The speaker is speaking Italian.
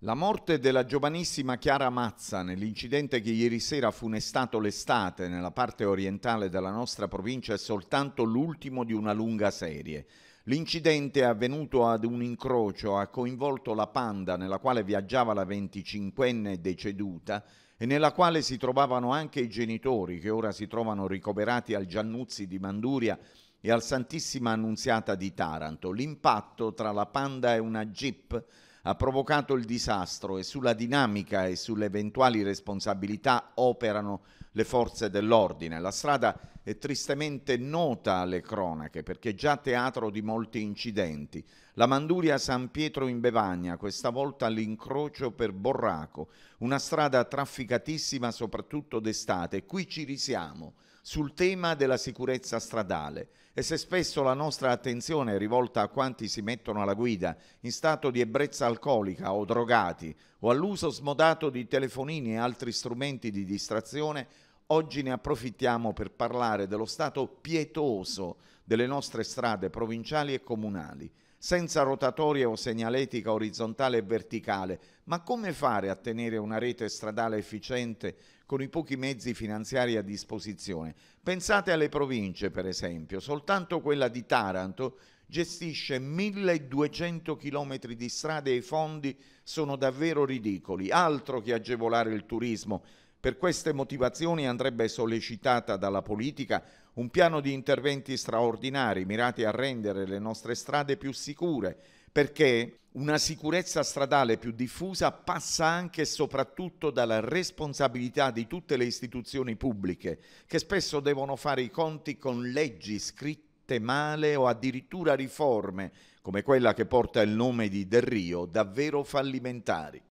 La morte della giovanissima Chiara Mazza nell'incidente che ieri sera ha funestato l'estate nella parte orientale della nostra provincia è soltanto l'ultimo di una lunga serie. L'incidente avvenuto ad un incrocio ha coinvolto la Panda nella quale viaggiava la 25enne deceduta e nella quale si trovavano anche i genitori che ora si trovano ricoverati al Giannuzzi di Manduria e al Santissima Annunziata di Taranto. L'impatto tra la Panda e una Jeep ha provocato il disastro e sulla dinamica e sulle eventuali responsabilità operano le forze dell'ordine. La strada è tristemente nota alle cronache perché è già teatro di molti incidenti. La Manduria San Pietro in Bevagna, questa volta all'incrocio per Borraco, una strada trafficatissima soprattutto d'estate. Qui ci risiamo sul tema della sicurezza stradale e se spesso la nostra attenzione è rivolta a quanti si mettono alla guida in stato di ebbrezza alcolica o drogati o all'uso smodato di telefonini e altri strumenti di distrazione, oggi ne approfittiamo per parlare dello stato pietoso delle nostre strade provinciali e comunali senza rotatoria o segnaletica orizzontale e verticale, ma come fare a tenere una rete stradale efficiente con i pochi mezzi finanziari a disposizione? Pensate alle province, per esempio, soltanto quella di Taranto gestisce 1200 km di strade e i fondi sono davvero ridicoli, altro che agevolare il turismo per queste motivazioni andrebbe sollecitata dalla politica un piano di interventi straordinari mirati a rendere le nostre strade più sicure, perché una sicurezza stradale più diffusa passa anche e soprattutto dalla responsabilità di tutte le istituzioni pubbliche, che spesso devono fare i conti con leggi scritte male o addirittura riforme, come quella che porta il nome di Del Rio, davvero fallimentari.